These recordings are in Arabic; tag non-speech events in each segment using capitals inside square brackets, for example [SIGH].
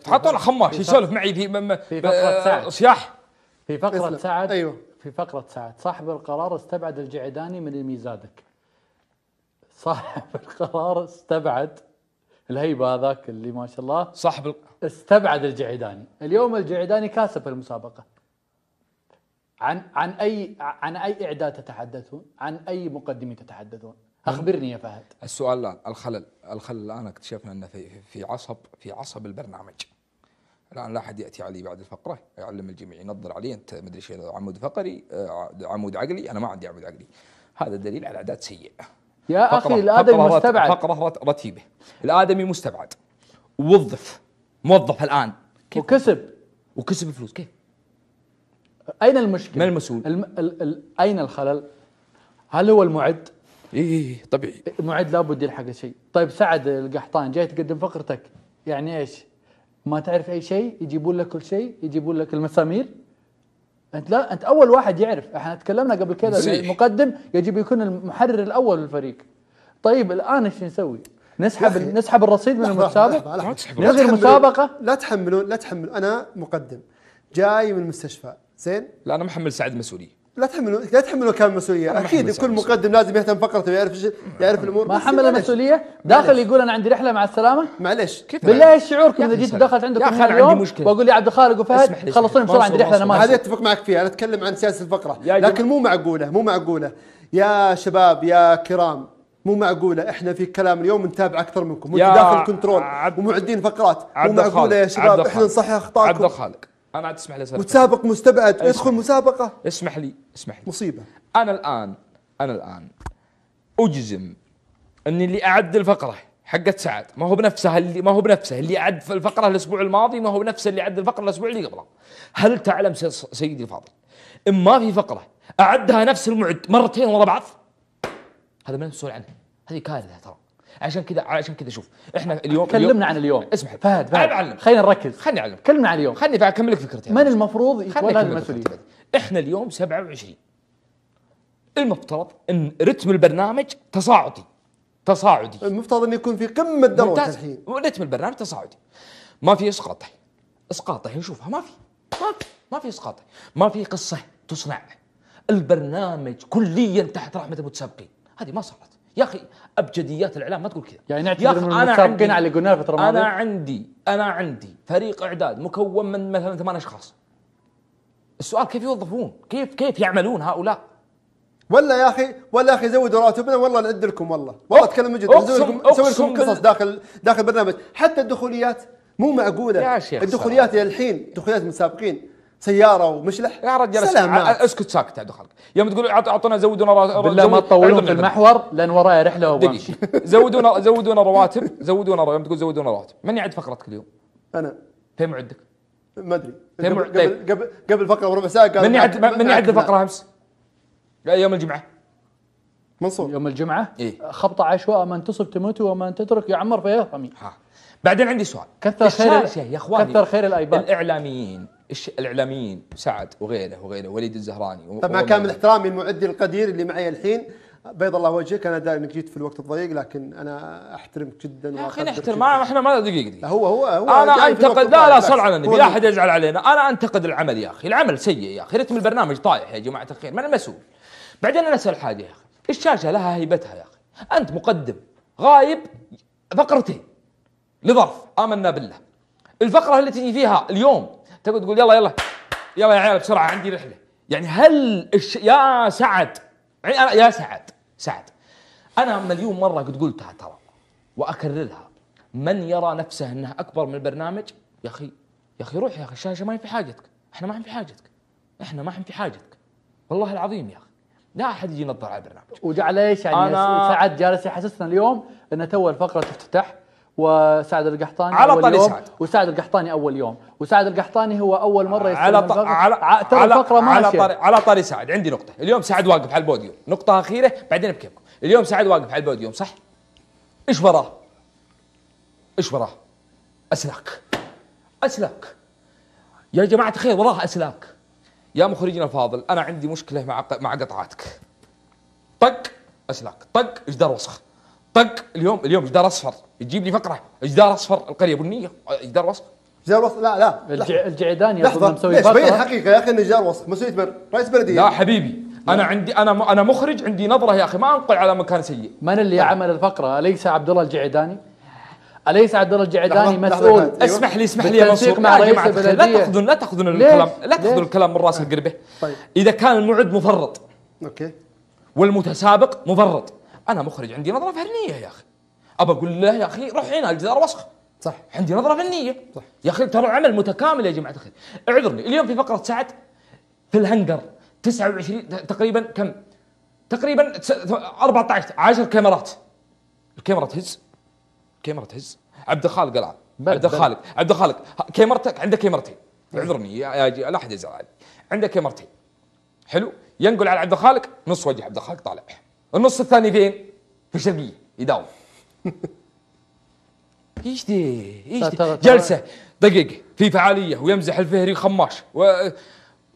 تحط على خماش يسولف معي في, في فقره آه، سعد صياح في فقره سعد ايوه في فقره سعد صاحب القرار استبعد الجعداني من الميزادك صاحب القرار استبعد الهيبه هذاك اللي ما شاء الله صاحب استبعد الجعداني اليوم الجعداني كاسب المسابقه عن عن اي عن اي اعداد تتحدثون عن اي مقدمين تتحدثون أخبرني يا فهد السؤال الآن الخلل الخلل الآن اكتشفنا أنه في, في عصب في عصب البرنامج الآن لا أحد يأتي علي بعد الفقرة يعلم الجميع ينظر علي أنت مدري شيء عمود فقري آه، عمود عقلي أنا ما عندي عمود عقلي هذا دليل على أعداد سيئة يا فقرة أخي الآدمي مستبعد فقرة رتيبة الآدمي مستبعد ووظف موظف الآن كيف وكسب وكسب فلوس كيف أين المشكلة؟ من المسؤول؟ الم... ال... ال... أين الخلل؟ هل هو المعد؟ اي إيه، إيه. طبيعي معد لابد يلحق شيء طيب سعد القحطان جاي تقدم فقرتك يعني ايش ما تعرف اي شيء يجيبون لك كل شيء يجيبون لك المسامير انت لا انت اول واحد يعرف احنا تكلمنا قبل كذا المقدم يجب يكون المحرر الاول للفريق طيب الان ايش نسوي نسحب نسحب الرصيد من المسابق نلغي المسابقه لا تحملون لا تحملون انا مقدم جاي من المستشفى زين لا انا محمل سعد مسؤوليه لا تحملوا لا تحملوا كامل المسؤوليه اكيد كل مقدم لازم يهتم فقرته ويعرف يعرف الامور ما حمل المسؤوليه داخل يقول انا عندي رحله مع السلامه معلش كيف بالله يعني؟ ايش شعوركم اذا جيت دخلت عندكم مشكله واقول يا عبد الخالق وفهد خلصوني بسرعه عندي رحله انا ما هذه اتفق معك فيها انا اتكلم عن سياسه الفقره لكن مو معقوله مو معقوله يا شباب يا كرام مو معقوله احنا في كلام اليوم نتابع اكثر منكم وانتم داخل كنترول ومعدين فقرات مو معقوله يا شباب احنا نصحح اخطائكم عبد الخالق انا عاد تسمح لي متسابق مستبعد ادخل مسابقه اسمح لي اسمح لي مصيبه انا الان انا الان اجزم اني اللي اعد الفقره حقت سعد ما هو بنفسه اللي ما هو بنفسه اللي اعد في الفقره الاسبوع الماضي ما هو بنفسه اللي اعد الفقره الاسبوع اللي قبله هل تعلم سيدي الفاضل ان ما في فقره اعدها نفس المعد مرتين ورا بعض هذا ما نسول عنه هذه كارثه ترى عشان كذا عشان كذا شوف احنا اليوم كلمنا عن اليوم اسمح لي فهد فهد علم خلينا نركز خلينا اعلم كلمنا عن اليوم خليني اكمل لك فكرتي من المفروض يتولى المسؤوليه احنا اليوم 27 المفترض ان رتم البرنامج تصاعدي تصاعدي المفترض انه يكون في قمه ذروه الحين رتم البرنامج تصاعدي ما في اسقاط اسقاط نشوفها ما في ما في ما في اسقاط ما في قصه تصنع البرنامج كليا تحت رحمه المتسابقين هذه ما صارت يا اخي ابجديات الاعلام ما تقول كذا يعني نعتبر من المتسابقين على اللي قلناه الفتره الماضيه انا عندي انا عندي فريق اعداد مكون من مثلا ثمان اشخاص السؤال كيف يوظفون؟ كيف كيف يعملون هؤلاء؟ ولا يا اخي ولا يا اخي زودوا راتبنا والله نعد لكم والله والله اتكلم من جد نسوي لكم قصص داخل داخل برنامج حتى الدخوليات مو معقوله يا شيخ الدخوليات الحين دخوليات متسابقين سياره ومشلح يا رجال سلام اسكت ساكت عبد الخالق يوم تقول اعطونا زودونا رواتب بالله ما تطولون في المحور لان ورايا رحله وبمشي [LAUGHS] زودونا زودونا رواتب زودونا يوم تقول زودونا رواتب من يعد فقرتك اليوم؟ انا فين عندك؟ ما ادري طيب. قبل قبل قبل فقره وربع ساعه قال من يعد من يعد الفقره امس؟ يوم الجمعه منصور يوم الجمعه إيه؟ خبطه عشواء من تصب تموت ومن تترك يعمر فيهرمي بعدين عندي سؤال كثر خير يا اخواني كثر خير الايباد الاعلاميين الاعلاميين سعد وغيره وغيره وليد الزهراني طبعا كامل احترامي المعدي القدير اللي معي الحين بيض الله وجهك انا داري انك جيت في الوقت الضيق لكن انا احترمك جدا يا اخي نحترم احنا ما دقيق دقيق هو هو هو انا انتقد لا لا صل على النبي لا احد يزعل علينا انا انتقد العمل يا اخي العمل سيء يا اخي رتم البرنامج طايح يا جماعه الخير ما انا مسؤول بعدين انا اسال حاجه يا اخي الشاشه لها هيبتها يا اخي انت مقدم غايب فقرتين لظرف امنا بالله الفقره اللي تجي فيها اليوم تقعد تقول يلا يلا يلا يا عيال بسرعه عندي رحله يعني هل الش... يا سعد آه، يا سعد سعد انا مليون مره قد قلتها ترى واكررها من يرى نفسه انه اكبر من البرنامج يا اخي يا اخي روح يا اخي الشاشه ما هي في حاجتك احنا ما هي في حاجتك احنا ما هي في حاجتك والله العظيم يا اخي لا احد يجي ينظر على البرنامج وجعل ايش يعني أنا... سعد جالس يحسسنا اليوم انه تو الفقره تفتتح وسعد القحطاني على أول يوم سعد. وسعد القحطاني اول يوم وسعد القحطاني هو اول مره على ط... على ترى الفقره ما على طاري على طاري سعد عندي نقطه اليوم سعد واقف على البوديوم نقطه اخيره بعدين بكيفكم اليوم سعد واقف على البوديوم صح ايش وراه ايش وراه اسلاك اسلاك يا جماعه الخير وراه اسلاك يا مخرجنا الفاضل انا عندي مشكله مع مع قطعاتك طق اسلاك طق جدار وسخ طق اليوم اليوم جدار اصفر يجيب لي فقره جدار اصفر القريه بنيه جدار وسط جدار وسط لا لا الجعدان الجعداني لحظه مسوي ليش بين الحقيقه يا اخي انه جدار وسط مسؤوليه بر رئيس بلديه لا حبيبي انا عندي انا انا مخرج عندي نظره يا اخي ما انقل على مكان سيء من اللي طيب. عمل الفقره اليس عبد الله الجعداني اليس عبد الله الجعداني مسؤول أيوة. اسمح لي اسمح لي يا منصور مع رئيس لا تاخذون لا تاخذون الكلام لا تاخذون الكلام من راس القربه طيب اذا كان المعد مفرط اوكي والمتسابق مفرط انا مخرج عندي نظره فنيه يا اخي ابى اقول له يا اخي روح هنا الجدار وسخ صح عندي نظره فنيه صح يا اخي ترى عمل متكامل يا جماعه الخير اعذرني اليوم في فقره سعد في الهنجر 29 تقريبا كم تقريبا 14 10 كاميرات الكاميرا تهز الكاميرا تهز عبد الخالق العب عبد الخالق عبد الخالق كاميرتك عنده كاميرتين اعذرني يا لا احد يزعل عندك كاميرتين حلو ينقل على عبد الخالق نص وجه عبد الخالق طالع النص الثاني فين؟ في الشرقيه يداوم [LAUGHS] ايش دي؟ ايش دي؟ جلسه دقيقه في فعاليه ويمزح الفهري خماش و...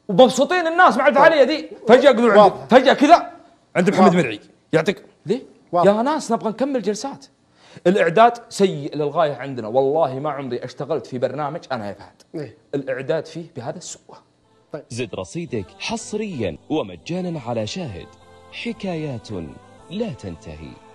ومبسوطين الناس مع الفعاليه دي فجاه يقولون عند فجاه كذا عند محمد مرعي يعطيك ليه؟ واضح. يا ناس نبغى نكمل جلسات الاعداد سيء للغايه عندنا والله ما عمري اشتغلت في برنامج انا يا فهد إيه. الاعداد فيه بهذا السوء طيب. زد رصيدك حصريا ومجانا على شاهد حكايات لا تنتهي